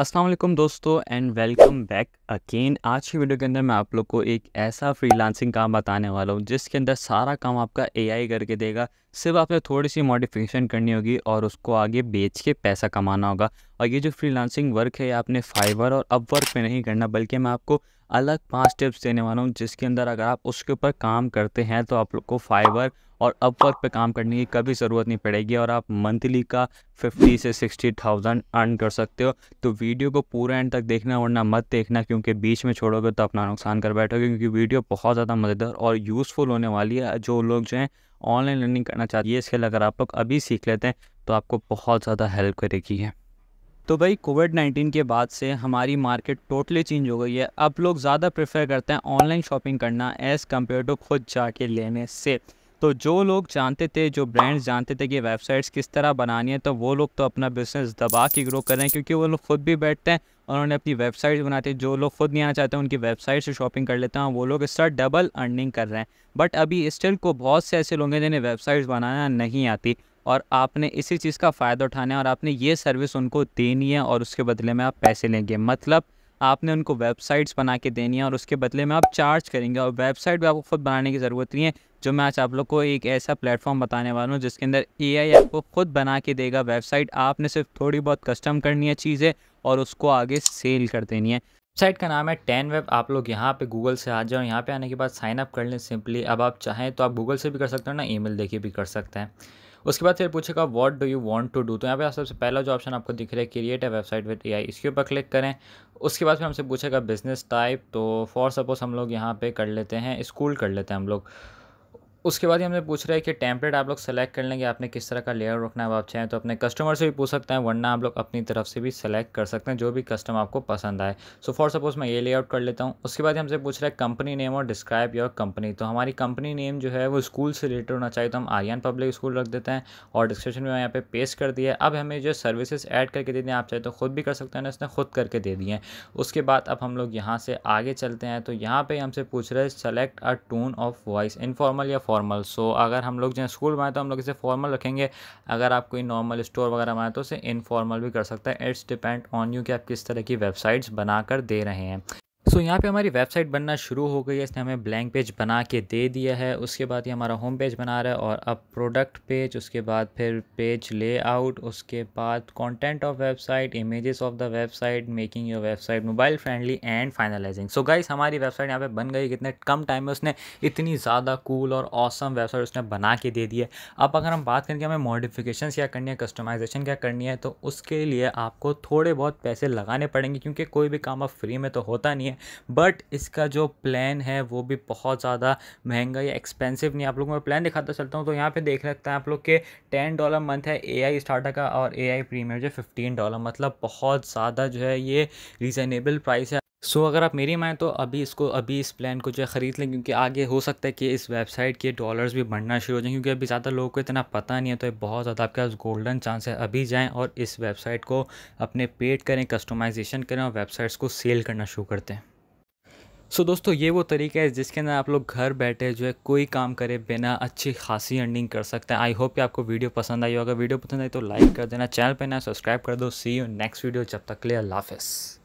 असलम दोस्तों and welcome back again आज की वीडियो के अंदर मैं आप लोग को एक ऐसा फ्रीलांसिंग काम बताने वाला हूँ जिसके अंदर सारा काम आपका एआई करके देगा सिर्फ आपने थोड़ी सी मॉडिफिकेशन करनी होगी और उसको आगे बेच के पैसा कमाना होगा और ये जो फ्रीलांसिंग वर्क है ये आपने फाइवर और अपवर्क पे नहीं करना बल्कि मैं आपको अलग पाँच टिप्स देने वाला हूँ जिसके अंदर अगर आप उसके ऊपर काम करते हैं तो आप लोग को फाइवर और अपवर्क पे काम करने की कभी ज़रूरत नहीं पड़ेगी और आप मंथली का 50 से 60 थाउजेंड अर्न कर सकते हो तो वीडियो को पूरा एंड तक देखना वरना मत देखना क्योंकि बीच में छोड़ोगे तो अपना नुकसान कर बैठोगे क्योंकि वीडियो बहुत ज़्यादा मज़ेदार और यूज़फुल होने वाली है जो लोग जो हैं ऑनलाइन लर्निंग करना चाहते हैं इसके लिए अगर आप लोग अभी सीख लेते हैं तो आपको बहुत ज़्यादा हेल्प करेगी है तो भाई कोविड 19 के बाद से हमारी मार्केट टोटली चेंज हो गई है अब लोग ज़्यादा प्रेफर करते हैं ऑनलाइन शॉपिंग करना एज़ कम्पेयर टू खुद जाके लेने से तो जो लोग जानते थे जो ब्रांड्स जानते थे कि वेबसाइट्स किस तरह बनानी है तो वो लोग तो अपना बिजनेस दबा के ग्रो कर रहे हैं क्योंकि वो लोग खुद भी बैठते हैं और उन्होंने अपनी वेबसाइट बनाते हैं जो लोग खुद नहीं आना चाहते हैं उनकी वेबसाइट से शॉपिंग कर लेते हैं वो लोग इस तरह डबल अर्निंग कर रहे हैं बट अभी स्टिल को बहुत से ऐसे लोग हैं जिन्हें वेबसाइट्स बनाना नहीं आती और आपने इसी चीज़ का फ़ायदा उठाना है और आपने ये सर्विस उनको देनी है और उसके बदले में आप पैसे लेंगे मतलब आपने उनको वेबसाइट्स बना के देनी है और उसके बदले में आप चार्ज करेंगे और वेबसाइट भी आपको खुद बनाने की ज़रूरत नहीं है जो मैं आज आप लोग को एक ऐसा प्लेटफॉर्म बताने वाला हूँ जिसके अंदर ए आपको खुद बना के देगा वेबसाइट आपने सिर्फ थोड़ी बहुत कस्टम करनी है चीज़ें और उसको आगे सेल कर देनी है वेबसाइट का नाम है टेन वेब आप लोग यहाँ पे गूगल से आ जाओ यहाँ पे आने के बाद साइनअप कर लें सिंपली अब आप चाहें तो आप गूगल से भी कर सकते हो ना ईमेल देके भी कर सकते हैं उसके बाद फिर पूछेगा what do you want to do तो यहाँ पे सबसे पहला जो ऑप्शन आपको दिख रहा है create a website with a इसके ऊपर क्लिक करें उसके बाद फिर हमसे पूछेगा बिजनेस टाइप तो फॉर सपोज हम लोग यहाँ पे कर लेते हैं स्कूल कर लेते हैं हम लोग उसके बाद ही हमने पूछ रहा है कि टेम्पलेट आप लोग सेलेक्ट कर लेंगे आपने किस तरह का लेयर रखना है आप चाहें तो अपने कस्टमर से भी पूछ सकते हैं वरना आप लोग अपनी तरफ से भी सेलेक्ट कर सकते हैं जो भी कस्टम आपको पसंद आए सो फॉर सपोज मैं ये लेआउट कर लेता हूँ उसके बाद हमसे पूछ रहा है कंपनी नेम और डिस्क्राइब योर कंपनी तो हमारी कंपनी नेम जो है वो स्कूल से रिलेटेड होना चाहिए तो हम आर्यन पब्लिक स्कूल रख देते हैं और डिस्क्रिप्शन में यहाँ पे पेश कर दिया अब हमें जो सर्विसेज ऐड करके दे दें आप चाहे तो खुद भी कर सकते हैं उसने खुद करके दे दिए उसके बाद अब हम लोग यहाँ से आगे चलते हैं तो यहाँ पर हमसे पूछ रहे हैं select a tone of voice informal या फॉर्मल सो अगर हम लोग जो स्कूल में आए तो हम लोग इसे फॉर्मल रखेंगे अगर आप कोई नॉर्मल स्टोर वगैरह में आए तो इसे इनफॉर्मल भी कर सकते हैं इट्स डिपेंड ऑन यू कि आप किस तरह की वेबसाइट्स बनाकर दे रहे हैं सो so, यहाँ पे हमारी वेबसाइट बनना शुरू हो गई है इसने हमें ब्लैंक पेज बना के दे दिया है उसके बाद ये हमारा होम पेज बना रहा है और अब प्रोडक्ट पेज उसके बाद फिर पेज लेआउट उसके बाद content of website images of the website making your website mobile friendly and finalizing so guys हमारी वेबसाइट यहाँ पर बन गई कितने कम टाइम में उसने इतनी ज़्यादा कूल और औसम वेबसाइट उसने बना के दे दी है अब अगर हम बात करें कि हमें मॉडिफिकेशन क्या करनी है कस्टमाइजेशन क्या करनी है तो उसके लिए आपको थोड़े बहुत पैसे लगाने पड़ेंगे क्योंकि कोई भी काम आप फ्री में तो होता नहीं है बट इसका जो प्लान है वो भी बहुत ज़्यादा महंगा या एक्सपेंसिव नहीं आप लोगों को मैं प्लान दिखाता चलता हूँ तो यहाँ पे देख सकते हैं आप लोग के टेन डॉलर मंथ है ए आई स्टार्टर का और ए आई प्रीमियर जो फिफ्टीन डॉलर मतलब बहुत ज़्यादा जो है ये रिजनेबल प्राइस है सो so, अगर आप मेरी माएँ तो अभी इसको अभी इस प्लान को जो है ख़रीद लें क्योंकि आगे हो सकता है कि इस वेबसाइट के डॉलर्स भी बढ़ना शुरू हो जाएं क्योंकि अभी ज़्यादा लोगों को इतना पता नहीं है तो बहुत ज़्यादा आपके पास गोल्डन चांस है अभी जाएं और इस वेबसाइट को अपने पेड करें कस्टमाइजेशन करें और वेबसाइट्स को सेल करना शुरू करते हैं सो दोस्तों ये वो तरीका है जिसके अंदर आप लोग घर बैठे जो है कोई काम करे बिना अच्छी खासी अर्निंग कर सकते हैं आई होप कि आपको वीडियो पसंद आई होगा वीडियो पसंद आई तो लाइक कर देना चैनल पर ना सब्सक्राइब कर दो सी यू नेक्स्ट वीडियो जब तक ले अल्लाह हाफिज़